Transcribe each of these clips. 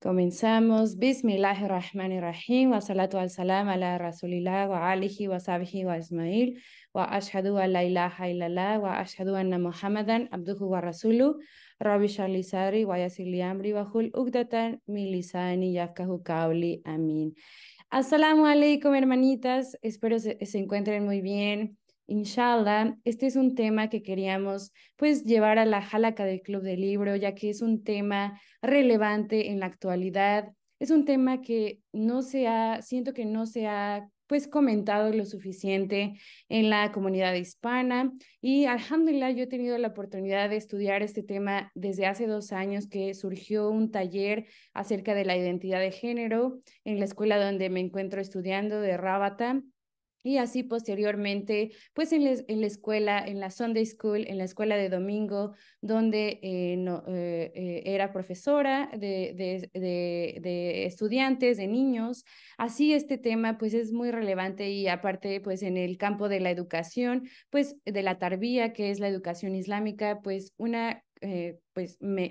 Comenzamos. Rahim, Wa salatu al salam ala rasulillah wa alihi wa sahbihi wa ismail. Wa ashhadu an la ilaha illallah wa ashhadu anna muhammadan abduhu wa rasulu. Rabbi sharli sari wa yasirli amri wa hul ugdatan milisani yafkahu kauli. Amin. Asalamu alaikum, hermanitas. Espero se, se encuentren muy bien. Inshallah, este es un tema que queríamos pues llevar a la jalaca del Club del Libro, ya que es un tema relevante en la actualidad. Es un tema que no se ha, siento que no se ha pues comentado lo suficiente en la comunidad hispana y alhamdulillah yo he tenido la oportunidad de estudiar este tema desde hace dos años que surgió un taller acerca de la identidad de género en la escuela donde me encuentro estudiando de Rábata y así posteriormente, pues en, la escuela, en la Sunday School, en la escuela de domingo, donde eh, no, eh, eh, era profesora de, de, de, estudiantes, de niños. Así este tema pues es muy relevante y aparte pues en el campo de la educación, pues de la tarbía, que es la educación islámica, pues una... pues me,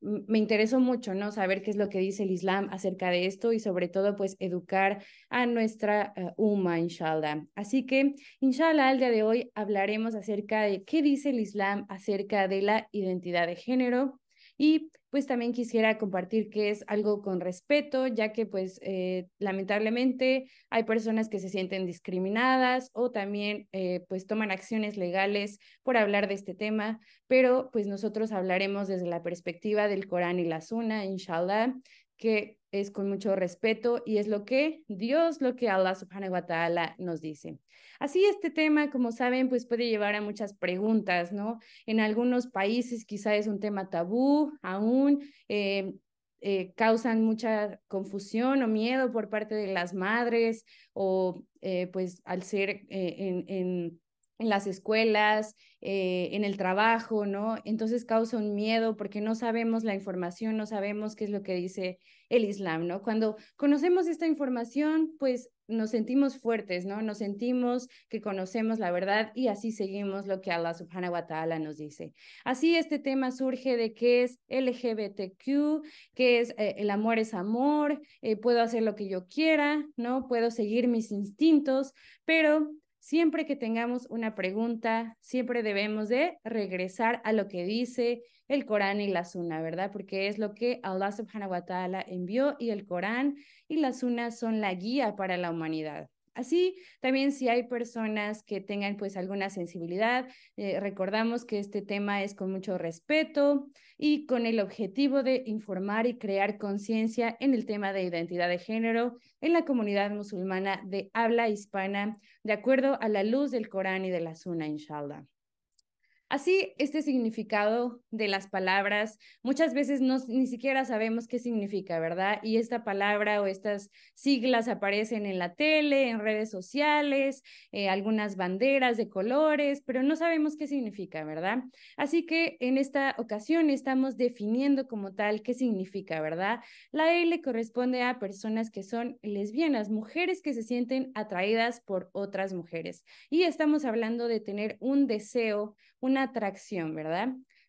me interesó mucho, ¿no? Saber qué es lo que dice el Islam acerca de esto y sobre todo, pues, educar a nuestra uh, inshallah. Así que, inshallah, al día de hoy hablaremos acerca de qué dice el Islam acerca de la identidad de género y pues también quisiera compartir que es algo con respeto, ya que pues eh, lamentablemente hay personas que se sienten discriminadas o también eh, pues toman acciones legales por hablar de este tema, pero pues nosotros hablaremos desde la perspectiva del Corán y la Sunnah inshallah, que es con mucho respeto y es lo que Dios, lo que Allah subhanahu wa ta'ala nos dice. Así este tema, como saben, pues puede llevar a muchas preguntas, ¿no? En algunos países quizá es un tema tabú aún, eh, eh, causan mucha confusión o miedo por parte de las madres o eh, pues al ser en, en en las escuelas, eh, en el trabajo, ¿no? Entonces causa un miedo porque no sabemos la información, no sabemos qué es lo que dice el Islam, ¿no? Cuando conocemos esta información, pues nos sentimos fuertes, ¿no? Nos sentimos que conocemos la verdad y así seguimos lo que Allah subhanahu wa ta'ala nos dice. Así este tema surge de qué es LGBTQ, qué es eh, el amor es amor, eh, puedo hacer lo que yo quiera, ¿no? Puedo seguir mis instintos, pero Siempre que tengamos una pregunta, siempre debemos de regresar a lo que dice el Corán y la Sunna, ¿verdad? Porque es lo que Allah subhanahu wa ta'ala envió y el Corán y la Sunna son la guía para la humanidad. Así también si hay personas que tengan pues alguna sensibilidad, eh, recordamos que este tema es con mucho respeto y con el objetivo de informar y crear conciencia en el tema de identidad de género en la comunidad musulmana de habla hispana, de acuerdo a la luz del Corán y de la Sunna, inshallah. Así, este significado de las palabras, muchas veces no, ni siquiera sabemos qué significa, ¿verdad? Y esta palabra o estas siglas aparecen en la tele, en redes sociales, eh, algunas banderas de colores, pero no sabemos qué significa, ¿verdad? Así que en esta ocasión estamos definiendo como tal qué significa, ¿verdad? La L corresponde a personas que son lesbianas, mujeres que se sienten atraídas por otras mujeres. Y estamos hablando de tener un deseo una atracción, ¿verdad?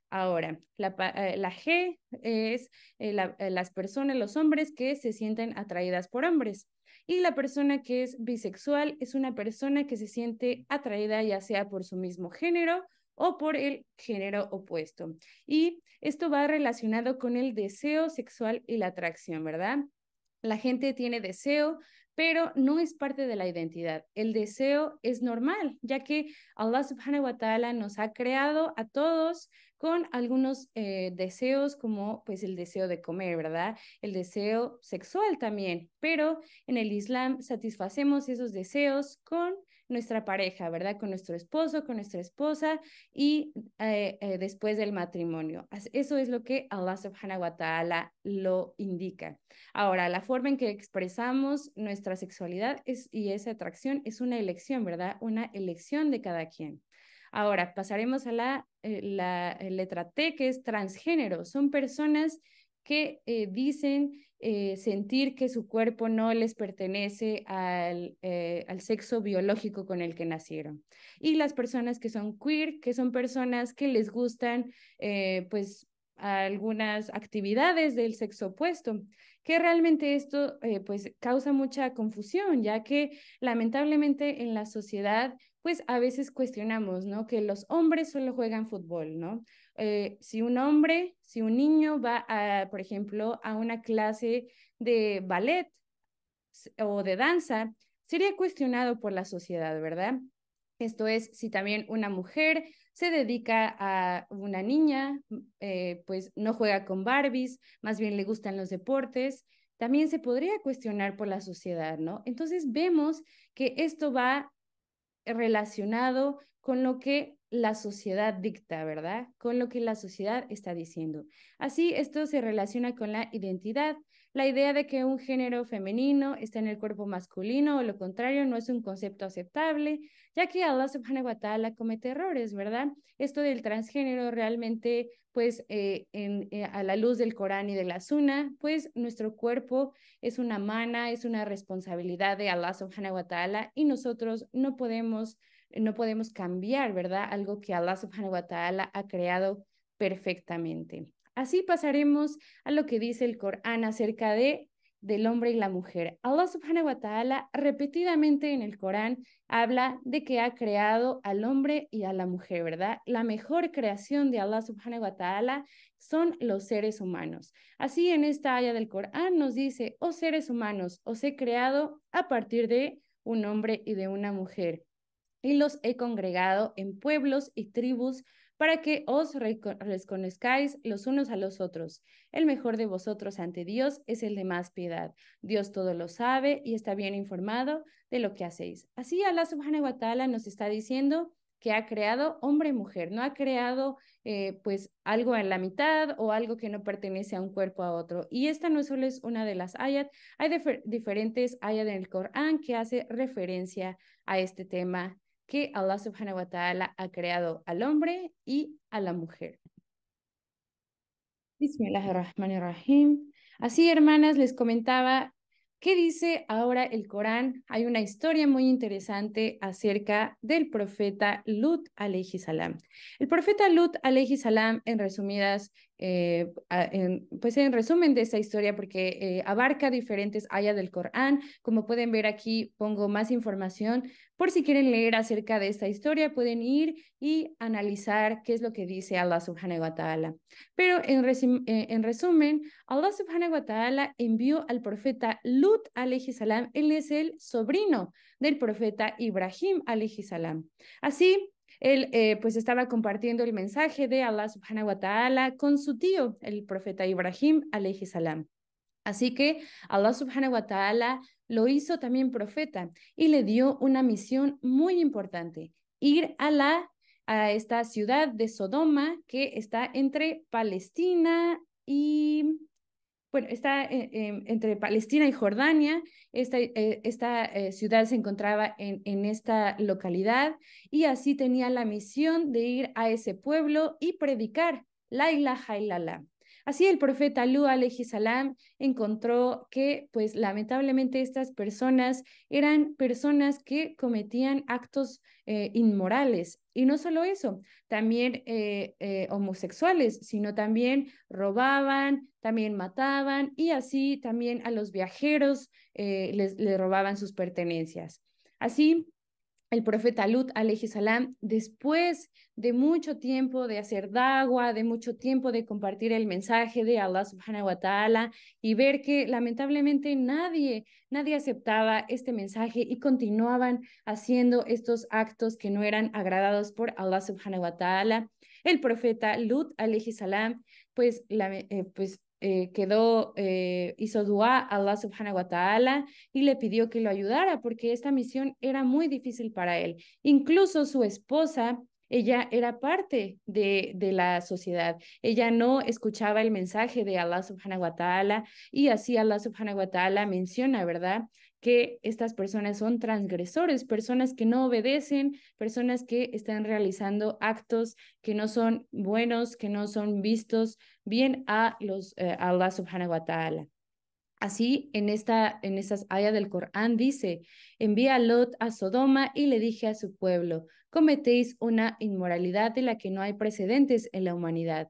Ahora, la, eh, G es eh, eh, las personas, los hombres que se sienten atraídas por hombres. Y la persona que es bisexual es una persona que se siente atraída ya sea por su mismo género o por el género opuesto. Y esto va relacionado con el deseo sexual y la atracción, ¿verdad? La gente tiene deseo pero no es parte de la identidad. El deseo es normal, ya que Allah subhanahu wa ta'ala nos ha creado a todos con algunos eh, deseos como pues el deseo de comer, ¿verdad? El deseo sexual también, pero en el Islam satisfacemos esos deseos con nuestra pareja, ¿verdad? Con nuestro esposo, con nuestra esposa y eh, eh, después del matrimonio. Eso es lo que Allah subhanahu wa ta'ala lo indica. Ahora, la forma en que expresamos nuestra sexualidad es, y esa atracción es una elección, ¿verdad? Una elección de cada quien. Ahora, pasaremos a la eh, la eh, letra T, que es transgénero. Son personas que eh, dicen sentir que su cuerpo no les pertenece al, al, sexo biológico con el que nacieron. Y las personas que son queer, que son personas que les gustan, pues, algunas actividades del sexo opuesto, que realmente esto, pues, causa mucha confusión, ya que lamentablemente en la sociedad pues a veces cuestionamos, ¿no? Que los hombres solo juegan fútbol, ¿no? Eh, si un hombre, si un niño va, por ejemplo, a una clase de ballet o de danza, sería cuestionado por la sociedad, ¿verdad? Esto es, si también una mujer se dedica a una niña, eh, pues no juega con Barbies, más bien le gustan los deportes, también se podría cuestionar por la sociedad, ¿no? Entonces vemos que esto va relacionado con lo que la sociedad dicta, ¿verdad? Con lo que la sociedad está diciendo. Así, esto se relaciona con la identidad. La idea de que un género femenino está en el cuerpo masculino o lo contrario no es un concepto aceptable, ya que Allah subhanahu wa ta'ala comete errores, ¿verdad? Esto del transgénero realmente pues eh, en, eh, a la luz del Corán y de la Sunna, pues nuestro cuerpo es una mana, es una responsabilidad de Allah subhanahu wa ta'ala y nosotros no podemos, no podemos cambiar, ¿verdad? Algo que Allah subhanahu wa ta'ala ha creado perfectamente. Así pasaremos a lo que dice el Corán acerca de del hombre y la mujer. Allah subhanahu wa ta'ala repetidamente en el Corán habla de que ha creado al hombre y a la mujer, ¿verdad? La mejor creación de Allah subhanahu wa ta'ala son los seres humanos. Así en esta haya del Corán nos dice, oh seres humanos, os he creado a partir de un hombre y de una mujer y los he congregado en pueblos y tribus para que os reconozcáis los unos a los otros. El mejor de vosotros ante Dios es el de más piedad. Dios todo lo sabe y está bien informado de lo que hacéis. Así Allah subhanahu wa ta'ala nos está diciendo que ha creado hombre y mujer, no ha creado eh, pues algo en la mitad o algo que no pertenece a un cuerpo a otro. Y esta no solo es una de las ayat, hay diferentes ayat en el Corán que hace referencia a este tema que Allah subhanahu wa ta'ala ha creado al hombre y a la mujer. Bismillahirrahmanirrahim. Así, hermanas, les comentaba qué dice ahora el Corán. Hay una historia muy interesante acerca del profeta Lut alayhi salam. El profeta Lut alayhi salam, en resumidas eh, en, pues en resumen de esa historia, porque eh, abarca diferentes áreas del Corán. Como pueden ver aquí, pongo más información. Por si quieren leer acerca de esta historia, pueden ir y analizar qué es lo que dice Allah subhanahu wa ta'ala. Pero en, eh, resumen, Allah subhanahu wa ta'ala envió al profeta Lut alayhi salam. Él es el sobrino del profeta Ibrahim alayhi salam. Así, él eh, pues estaba compartiendo el mensaje de Allah subhanahu wa ta'ala con su tío, el profeta Ibrahim alayhi salam. Así que Allah subhanahu wa ta'ala lo hizo también profeta y le dio una misión muy importante, ir a la a esta ciudad de Sodoma que está entre Palestina y bueno, está eh, em, entre Palestina y Jordania. Esta, eh, eh, ciudad se encontraba en, esta localidad y así tenía la misión de ir a ese pueblo y predicar la ilaha Así el profeta Lu alayhi encontró que, pues lamentablemente, estas personas eran personas que cometían actos inmorales, y no solo eso, también eh, eh, homosexuales, sino también robaban, también mataban y así también a los viajeros eh, les, les robaban sus pertenencias. Así, el profeta Lut, salam, después de mucho tiempo de hacer dagua, de mucho tiempo de compartir el mensaje de Allah subhanahu wa ta'ala y ver que lamentablemente nadie, nadie aceptaba este mensaje y continuaban haciendo estos actos que no eran agradados por Allah subhanahu wa ta'ala. El profeta Lut, salam, pues, eh, pues eh, quedó, eh, hizo dua a Allah subhanahu wa ta'ala y le pidió que lo ayudara porque esta misión era muy difícil para él. Incluso su esposa ella era parte de, la sociedad. Ella no escuchaba el mensaje de Allah subhanahu wa ta'ala y así Allah subhanahu wa ta'ala menciona, ¿verdad? que estas personas son transgresores, personas que no obedecen, personas que están realizando actos que no son buenos, que no son vistos bien a los eh, Allah subhanahu wa ta'ala. Así en esta en estas ayas del Corán dice, envía a Lot a Sodoma y le dije a su pueblo, cometéis una inmoralidad de la que no hay precedentes en la humanidad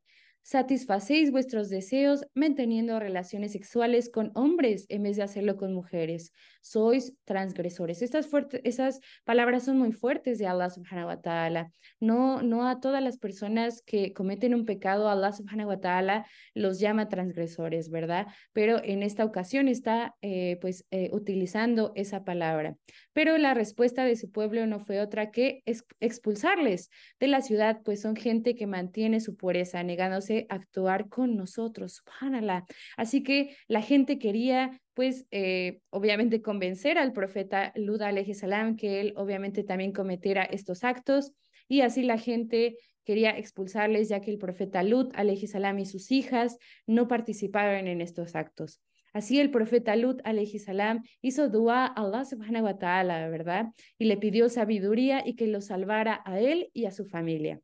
satisfacéis vuestros deseos manteniendo relaciones sexuales con hombres en vez de hacerlo con mujeres. Sois transgresores. Estas esas palabras son muy fuertes de Allah subhanahu wa ta'ala. No, no a todas las personas que cometen un pecado, Allah subhanahu wa ta'ala los llama transgresores, ¿verdad? Pero en esta ocasión está eh, pues eh, utilizando esa palabra. Pero la respuesta de su pueblo no fue otra que expulsarles de la ciudad, pues son gente que mantiene su pureza, negándose actuar con nosotros, subhanallah. Así que la gente quería, pues, eh, obviamente convencer al profeta Lud alayhi salam que él obviamente también cometiera estos actos y así la gente quería expulsarles ya que el profeta Lut alayhi salam y sus hijas no participaron en estos actos. Así el profeta Lut alayhi salam hizo dua a Allah subhanahu wa ta'ala, ¿verdad? Y le pidió sabiduría y que lo salvara a él y a su familia.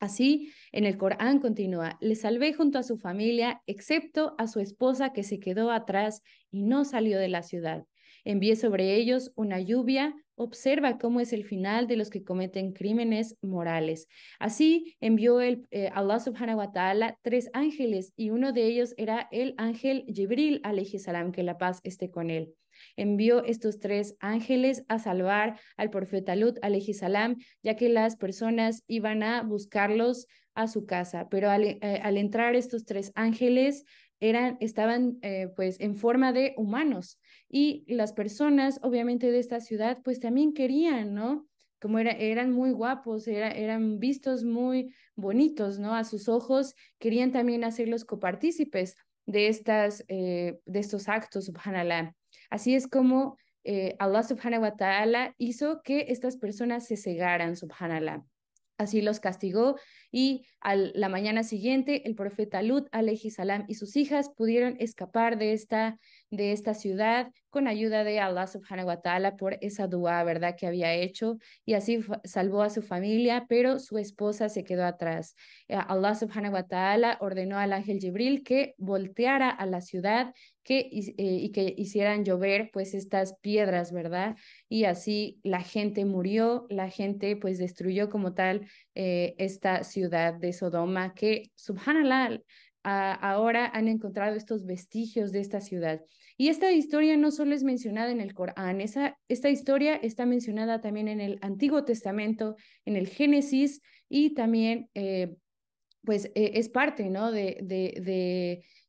Así, en el Corán continúa, le salvé junto a su familia, excepto a su esposa que se quedó atrás y no salió de la ciudad. Envíe sobre ellos una lluvia, observa cómo es el final de los que cometen crímenes morales. Así envió el, eh, Allah subhanahu wa ta'ala tres ángeles y uno de ellos era el ángel Jibril, alayhi salam, que la paz esté con él envió estos tres ángeles a salvar al profeta Lut, salam, ya que las personas iban a buscarlos a su casa. Pero al, eh, entrar estos tres ángeles eran, estaban eh, pues en forma de humanos. Y las personas, obviamente, de esta ciudad, pues también querían, ¿no? Como eran muy guapos, eran vistos muy bonitos, ¿no? A sus ojos, querían también hacerlos copartícipes de, estas, eh, de estos actos, subhanallah. Así es como eh, Allah subhanahu wa ta'ala hizo que estas personas se cegaran, subhanallah. Así los castigó y a la mañana siguiente el profeta Lut, Alejisalam y sus hijas pudieron escapar de esta, de esta ciudad con ayuda de Allah subhanahu wa ta'ala por esa dua, ¿verdad?, que había hecho y así salvó a su familia, pero su esposa se quedó atrás. Eh, Allah subhanahu wa ta'ala ordenó al ángel Jibril que volteara a la ciudad eh, y que hicieran llover pues estas piedras, ¿verdad? Y así la gente murió, la gente pues destruyó como tal eh, esta ciudad de Sodoma que, subhanallah, ahora han encontrado estos vestigios de esta ciudad. Y esta historia no solo es mencionada en el Corán, esa, esta historia está mencionada también en el Antiguo Testamento, en el Génesis y también... Eh, pues e, es parte, ¿no? de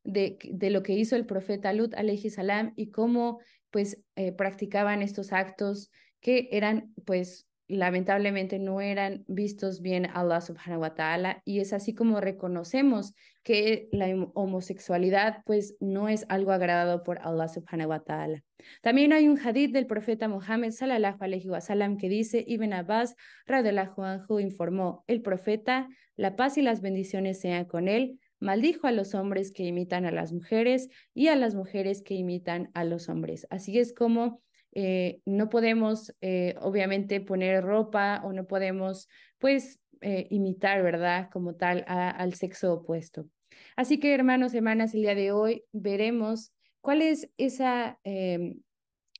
de, lo que hizo el profeta Lut alayhi salam y cómo pues eh, practicaban estos actos que eran pues lamentablemente no eran vistos bien a Allah subhanahu wa ta'ala y es así como reconocemos que la homosexualidad pues no es algo agradado por Allah subhanahu wa ta'ala. También hay un hadith del profeta Muhammad sallallahu wa wasallam que dice Ibn Abbas anhu informó, el profeta, la paz y las bendiciones sean con él, maldijo a los hombres que imitan a las mujeres y a las mujeres que imitan a los hombres. Así es como eh, no podemos, eh, obviamente, poner ropa o no podemos, pues, eh, imitar, ¿verdad? Como tal al sexo opuesto. Así que, hermanos, hermanas, el día de hoy veremos cuál es esa, em,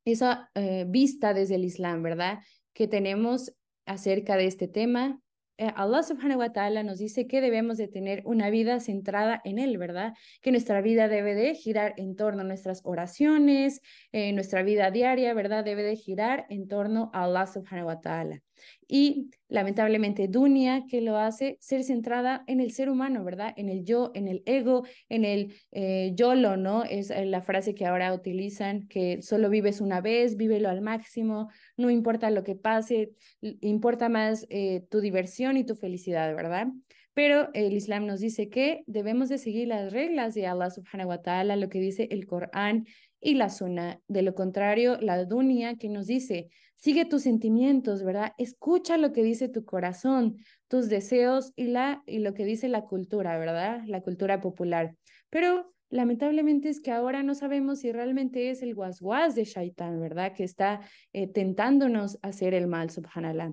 esa vista desde el Islam, ¿verdad? Que tenemos acerca de este tema, eh, Allah subhanahu wa ta'ala nos dice que debemos de tener una vida centrada en Él, ¿verdad? Que nuestra vida debe de girar en torno a nuestras oraciones, eh, nuestra vida diaria, ¿verdad? Debe de girar en torno a Allah subhanahu wa ta'ala. Y lamentablemente Dunia, que lo hace ser centrada en el ser humano, ¿verdad? En el yo, en el ego, en el eh, yolo, ¿no? Es la frase que ahora utilizan, que solo vives una vez, vívelo al máximo, no importa lo que pase, importa más eh, tu diversión y tu felicidad, ¿verdad? Pero el Islam nos dice que debemos de seguir las reglas de Allah subhanahu wa ta'ala, lo que dice el Corán y la Sunnah. De lo contrario, la dunya que nos dice, sigue tus sentimientos, ¿verdad? Escucha lo que dice tu corazón, tus deseos y, la, y lo que dice la cultura, ¿verdad? La cultura popular. Pero lamentablemente es que ahora no sabemos si realmente es el guasguas de Shaitán, ¿verdad? Que está eh, tentándonos hacer el mal, subhanallah.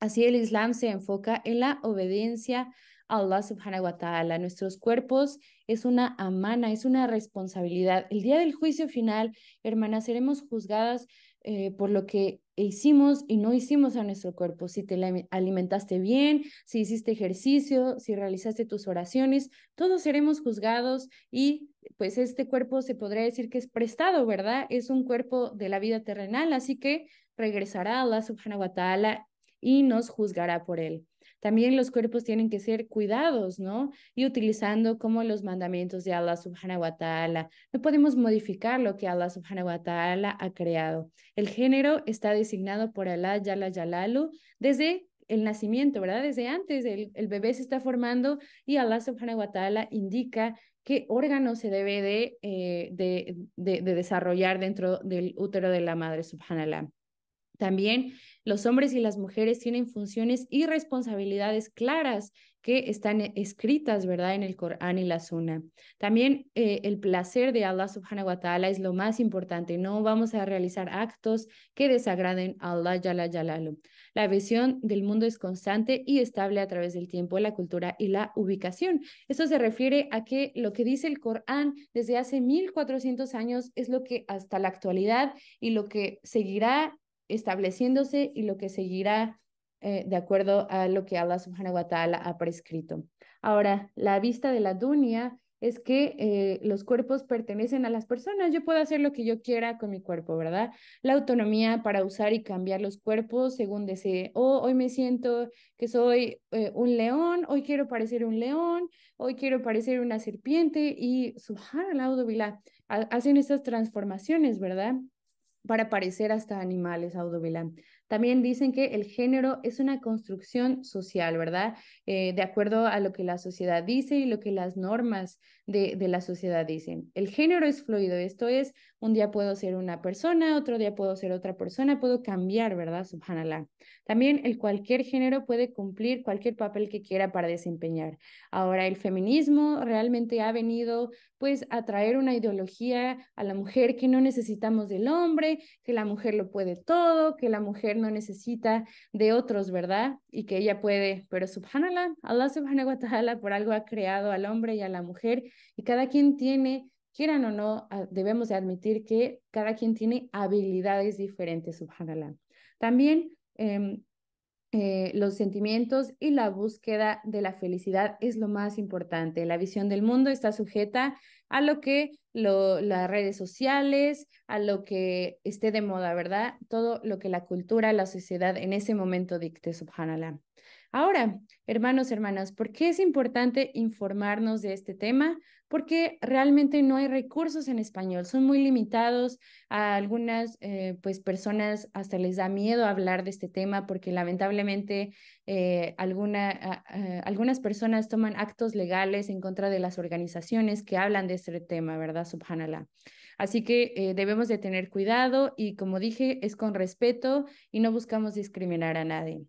Así el Islam se enfoca en la obediencia Allah subhanahu wa ta'ala. Nuestros cuerpos es una amana, es una responsabilidad. El día del juicio final, hermanas, seremos juzgadas eh, por lo que hicimos y no hicimos a nuestro cuerpo, si te alimentaste bien, si hiciste ejercicio, si realizaste tus oraciones, todos seremos juzgados y pues este cuerpo se podría decir que es prestado, ¿verdad? Es un cuerpo de la vida terrenal, así que regresará a Allah subhanahu wa ta'ala y nos juzgará por él también los cuerpos tienen que ser cuidados, ¿no? Y utilizando como los mandamientos de Allah subhanahu wa ta'ala. No podemos modificar lo que Allah subhanahu wa ta'ala ha creado. El género está designado por Allah Yala Yalalu desde el nacimiento, ¿verdad? Desde antes el, bebé se está formando y Allah subhanahu wa ta'ala indica qué órgano se debe de, eh, de, desarrollar dentro del útero de la madre ta'ala. También los hombres y las mujeres tienen funciones y responsabilidades claras que están escritas, ¿verdad?, en el Corán y la Sunna. También eh, el placer de Allah subhanahu wa ta'ala es lo más importante. No vamos a realizar actos que desagraden a Allah yala yalalu. La visión del mundo es constante y estable a través del tiempo, la cultura y la ubicación. Esto se refiere a que lo que dice el Corán desde hace 1400 años es lo que hasta la actualidad y lo que seguirá estableciéndose y lo que seguirá eh, de acuerdo a lo que Allah subhanahu wa ta'ala ha prescrito. Ahora, la vista de la dunia es que eh, los cuerpos pertenecen a las personas. Yo puedo hacer lo que yo quiera con mi cuerpo, ¿verdad? La autonomía para usar y cambiar los cuerpos según desee. Oh, hoy me siento que soy eh, un león, hoy quiero parecer un león, hoy quiero parecer una serpiente y subhanallah, hacen estas transformaciones, ¿verdad? para parecer hasta animales, Audovilán. También dicen que el género es una construcción social, ¿verdad? Eh, de acuerdo a lo que la sociedad dice y lo que las normas de, de, la sociedad dicen. El género es fluido, esto es, un día puedo ser una persona, otro día puedo ser otra persona, puedo cambiar, ¿verdad? Subhanallah. También el cualquier género puede cumplir cualquier papel que quiera para desempeñar. Ahora, el feminismo realmente ha venido pues atraer una ideología a la mujer que no necesitamos del hombre, que la mujer lo puede todo, que la mujer no necesita de otros, ¿verdad? Y que ella puede, pero subhanallah, Allah subhanahu wa ta'ala por algo ha creado al hombre y a la mujer y cada quien tiene, quieran o no, ah, debemos de admitir que cada quien tiene habilidades diferentes, subhanallah. También em, eh, los sentimientos y la búsqueda de la felicidad es lo más importante. La visión del mundo está sujeta a lo que lo, las redes sociales, a lo que esté de moda, ¿verdad? Todo lo que la cultura, la sociedad en ese momento dicte, subhanallah. Ahora, hermanos, hermanas, ¿por qué es importante informarnos de este tema? porque realmente no hay recursos en español, son muy limitados. A algunas eh, pues, personas hasta les da miedo hablar de este tema porque lamentablemente eh, eh, algunas personas toman actos legales en contra de las organizaciones que hablan de este tema, ¿verdad? Subhanallah. Así que debemos de tener cuidado y como dije, es con respeto y no buscamos discriminar a nadie.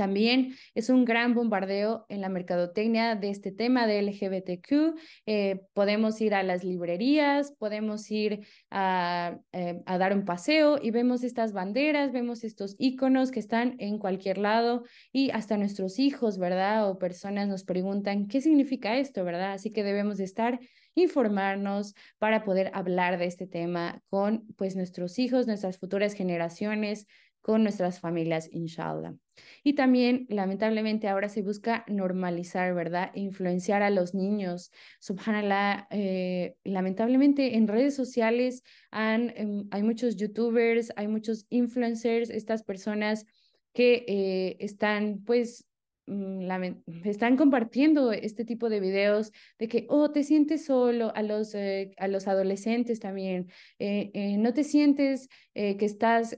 También es un gran bombardeo en la mercadotecnia de este tema de LGBTQ. Eh, podemos ir a las librerías, podemos ir a, eh, a, dar un paseo y vemos estas banderas, vemos estos iconos que están en cualquier lado y hasta nuestros hijos, ¿verdad? O personas nos preguntan, ¿qué significa esto, verdad? Así que debemos estar informarnos para poder hablar de este tema con pues nuestros hijos, nuestras futuras generaciones, con nuestras familias, inshallah. Y también, lamentablemente, ahora se busca normalizar, ¿verdad? E influenciar a los niños. Subhanallah, eh, lamentablemente en redes sociales em, hay muchos youtubers, hay muchos influencers, estas personas que eh, están, pues, mm, están compartiendo este tipo de videos de que, oh, te sientes solo, a los, eh, a los adolescentes también, no te sientes que estás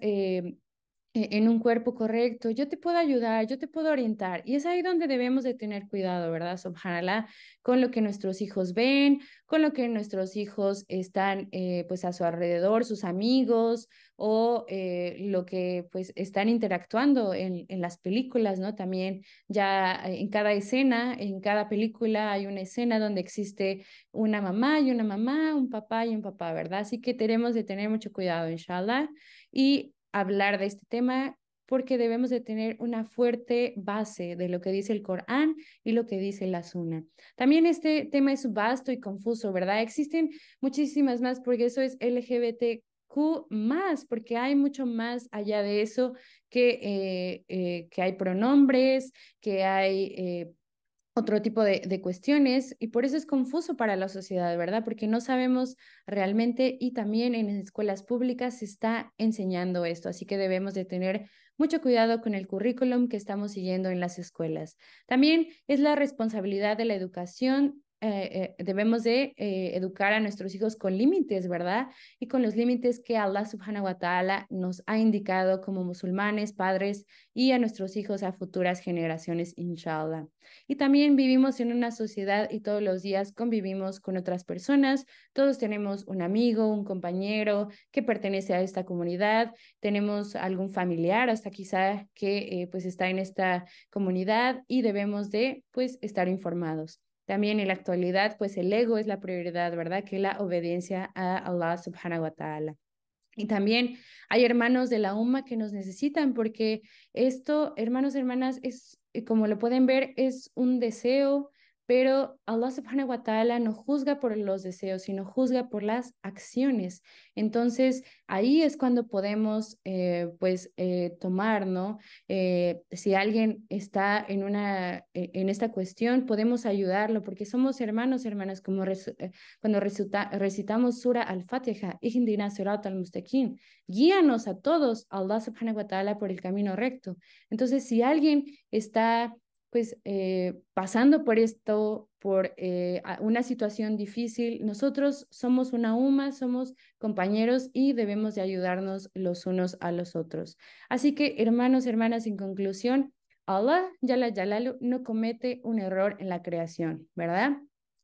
e-, en un cuerpo correcto, yo te puedo ayudar, yo te puedo orientar. Y es ahí donde debemos de tener cuidado, ¿verdad? Subhanallah, con lo que nuestros hijos ven, con lo que nuestros hijos están eh, pues a su alrededor, sus amigos o eh, lo que pues están interactuando en, en las películas, ¿no? También ya eh, en cada escena, en cada película hay una escena donde existe una mamá y una mamá, un papá y un papá, ¿verdad? Así que tenemos de tener mucho cuidado, inshallah. Y hablar de este tema porque debemos de tener una fuerte base de lo que dice el Corán y lo que dice la Sunna. También este tema es vasto y confuso, ¿verdad? Existen muchísimas más porque eso es LGBTQ+, más, porque hay mucho más allá de eso que, eh, eh, que hay pronombres, que hay eh, otro tipo de, cuestiones y por eso es confuso para la sociedad, ¿verdad? Porque no sabemos realmente y también en escuelas públicas se está enseñando esto, así que debemos de tener mucho cuidado con el currículum que estamos siguiendo en las escuelas. También es la responsabilidad de la educación eh, eh, debemos de eh, educar a nuestros hijos con límites, ¿verdad? Y con los límites que Allah subhanahu wa ta'ala nos ha indicado como musulmanes, padres y a nuestros hijos a futuras generaciones, inshallah. Y también vivimos en una sociedad y todos los días convivimos con otras personas, todos tenemos un amigo, un compañero que pertenece a esta comunidad, tenemos algún familiar hasta quizá que pues está en esta comunidad y debemos de pues estar informados. También en la actualidad, pues el ego es la prioridad, ¿verdad? Que la obediencia a Allah subhanahu wa ta'ala. Y también hay hermanos de la UMA que nos necesitan porque esto, hermanos, y hermanas, es, eh, como lo pueden ver, es un deseo, pero Allah subhanahu wa ta'ala no juzga por los deseos, sino juzga por las acciones. Entonces, ahí es cuando podemos, eh, pues, eh, tomar, ¿no? Eh, si alguien está en, una, en esta cuestión, podemos ayudarlo, porque somos hermanos, hermanas, como cuando recitamos Sura al-Fatiha, Ihdina Surat al guíanos a todos, Allah subhanahu wa ta'ala, por el camino recto. Entonces, si alguien está pues eh, pasando por esto, por eh, una situación difícil, nosotros somos una UMA, somos compañeros y debemos de ayudarnos los unos a los otros. Así que, hermanos, hermanas, en conclusión, Allah, Yala no comete un error en la creación, ¿verdad?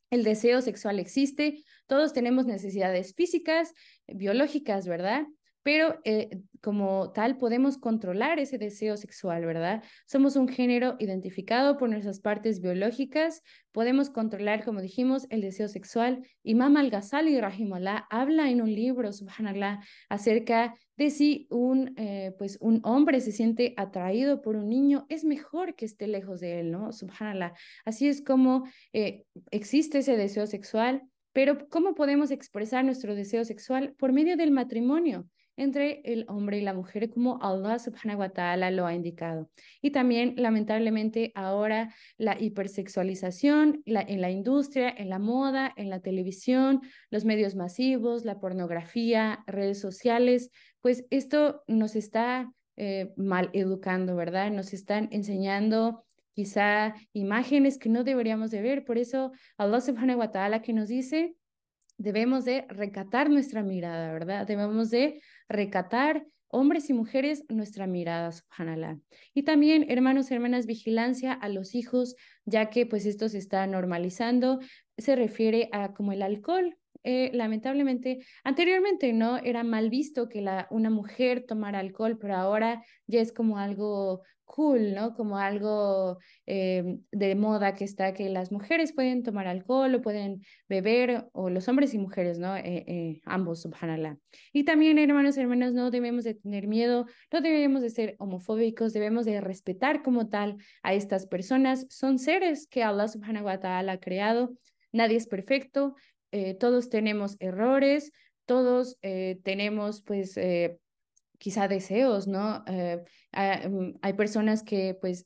El deseo sexual existe, todos tenemos necesidades físicas, biológicas, ¿verdad? pero eh, como tal podemos controlar ese deseo sexual, ¿verdad? Somos un género identificado por nuestras partes biológicas, podemos controlar, como dijimos, el deseo sexual. Imam Al-Ghazali, Allah, habla en un libro, subhanallah, acerca de si un, eh, pues un hombre se siente atraído por un niño, es mejor que esté lejos de él, ¿no? Subhanallah. Así es como eh, existe ese deseo sexual. Pero ¿cómo podemos expresar nuestro deseo sexual? Por medio del matrimonio entre el hombre y la mujer, como Allah subhanahu wa ta'ala lo ha indicado. Y también, lamentablemente, ahora la hipersexualización en la industria, en la moda, en la televisión, los medios masivos, la pornografía, redes sociales, pues esto nos está eh, mal educando, ¿verdad? Nos están enseñando quizá imágenes que no deberíamos de ver. Por eso Allah subhanahu wa ta'ala que nos dice, debemos de recatar nuestra mirada, ¿verdad? Debemos de recatar hombres y mujeres nuestra mirada, subhanallah. Y también, hermanos y hermanas, vigilancia a los hijos, ya que pues esto se está normalizando, se refiere a como el alcohol. Eh, lamentablemente, anteriormente no era mal visto que la, una mujer tomara alcohol, pero ahora ya es como algo cool, ¿no? Como algo em, de moda que está, que las mujeres pueden tomar alcohol o pueden beber, o los hombres y mujeres, ¿no? Eh, eh, ambos, subhanallah. Y también, hermanos y hermanas, no debemos de tener miedo, no debemos de ser homofóbicos, debemos de respetar como tal a estas personas. Son seres que Allah subhanahu wa ta'ala ha creado, nadie es perfecto, eh, todos tenemos errores, todos tenemos, pues quizá deseos, ¿no? Eh, ah, mm, hay personas que pues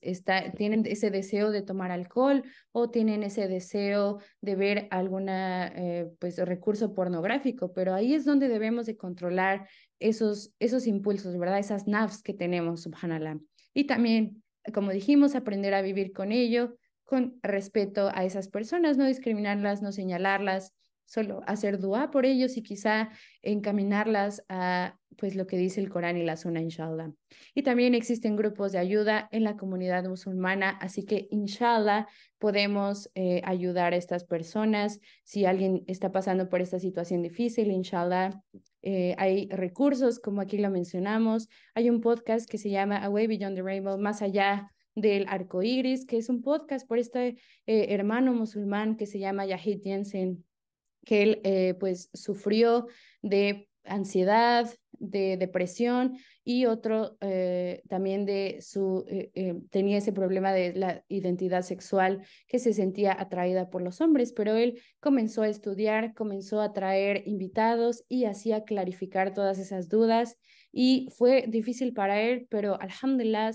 tienen ese deseo de tomar alcohol o tienen ese deseo de ver alguna eh, pues recurso pornográfico, pero ahí es donde debemos de controlar esos, esos impulsos, ¿verdad? Esas nafs que tenemos, subhanallah. Y también, como dijimos, aprender a vivir con ello, con respeto a esas personas, no discriminarlas, no señalarlas, solo hacer dua por ellos y quizá encaminarlas a pues lo que dice el Corán y la Sunna inshallah. Y también existen grupos de ayuda en la comunidad musulmana, así que inshallah podemos eh, ayudar a estas personas. Si alguien está pasando por esta situación difícil, inshallah eh, hay recursos como aquí lo mencionamos. Hay un podcast que se llama Away Beyond the Rainbow, más allá del arco iris, que es un podcast por este eh, hermano musulmán que se llama Yahid Jensen que él eh, pues sufrió de ansiedad, de depresión y otro eh, también de su, eh, tenía ese problema de la identidad sexual que se sentía atraída por los hombres, pero él comenzó a estudiar, comenzó a traer invitados y hacía clarificar todas esas dudas y fue difícil para él, pero alhamdulillah,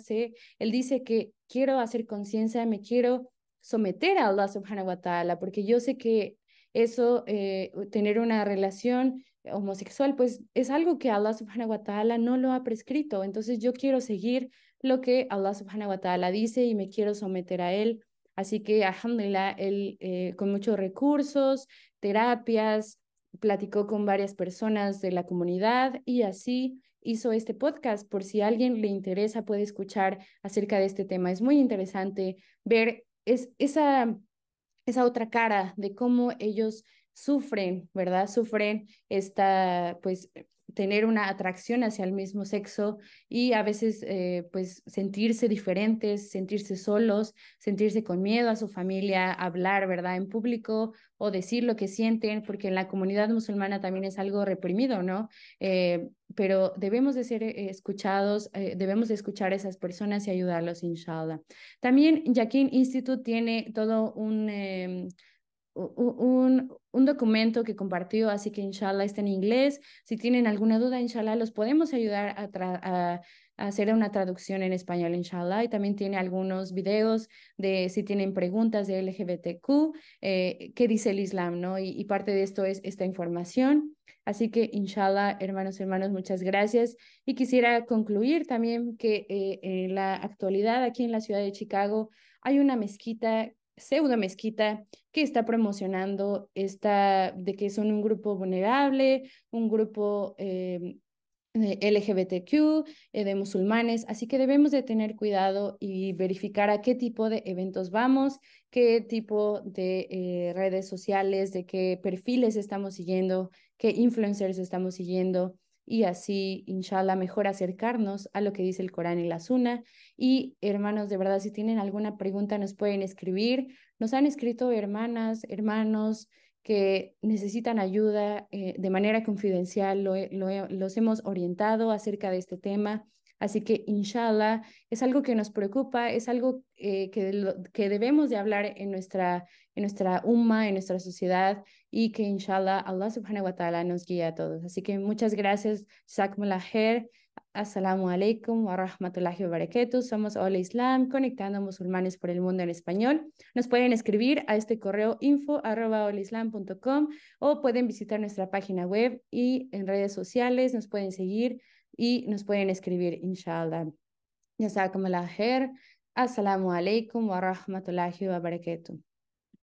él dice que quiero hacer conciencia, me quiero someter a Allah subhanahu wa ta'ala, porque yo sé que eso, eh, tener una relación eh, homosexual, pues es algo que Allah subhanahu wa ta'ala no lo ha prescrito. Entonces yo quiero seguir lo que Allah subhanahu wa ta'ala dice y me quiero someter a él. Así que, alhamdulillah, él eh, con muchos recursos, terapias, platicó con varias personas de la comunidad y así hizo este podcast. Por si a alguien le interesa, puede escuchar acerca de este tema. Es muy interesante ver es, esa esa otra cara de cómo ellos sufren, ¿verdad? Sufren esta, pues, tener una atracción hacia el mismo sexo y a veces eh, pues sentirse diferentes, sentirse solos, sentirse con miedo a su familia, hablar, ¿verdad?, en público o decir lo que sienten, porque en la comunidad musulmana también es algo reprimido, ¿no? Eh, pero debemos de ser eh, escuchados, debemos de escuchar a esas personas y ayudarlos, inshallah. También Yakin Institute tiene todo un em, un, documento que compartió, así que inshallah está en inglés. Si tienen alguna duda, inshallah, los podemos ayudar a, hacer una traducción en español, inshallah. Y también tiene algunos videos de si tienen preguntas de LGBTQ, eh, qué dice el Islam, ¿no? Y, parte de esto es esta información. Así que, inshallah, hermanos hermanos muchas gracias. Y quisiera concluir también que eh, en la actualidad aquí en la ciudad de Chicago hay una mezquita pseudo mezquita que está promocionando esta, de que son un grupo vulnerable, un grupo eh, LGBTQ, eh, de musulmanes, así que debemos de tener cuidado y verificar a qué tipo de eventos vamos, qué tipo de eh, redes sociales, de qué perfiles estamos siguiendo, qué influencers estamos siguiendo y así, inshallah, mejor acercarnos a lo que dice el Corán y la Sunna. Y hermanos, de verdad, si tienen alguna pregunta, nos pueden escribir. Nos han escrito hermanas, hermanos que necesitan ayuda eh, de manera confidencial. los hemos orientado acerca de este tema. Así que, inshallah, es algo que nos preocupa, es algo eh, que, que debemos de hablar en nuestra, en nuestra umma, en nuestra sociedad, y que inshallah Allah subhanahu wa ta'ala nos guíe a todos. Así que muchas gracias, Sakmulaher. Assalamu alaikum wa rahmatullahi wa barakatuh. Somos Ola Islam, conectando musulmanes por el mundo en español. Nos pueden escribir a este correo info arroba o pueden visitar nuestra página web y en redes sociales nos pueden seguir y nos pueden escribir, inshallah. her. Assalamu alaikum wa rahmatullahi wa barakatuh.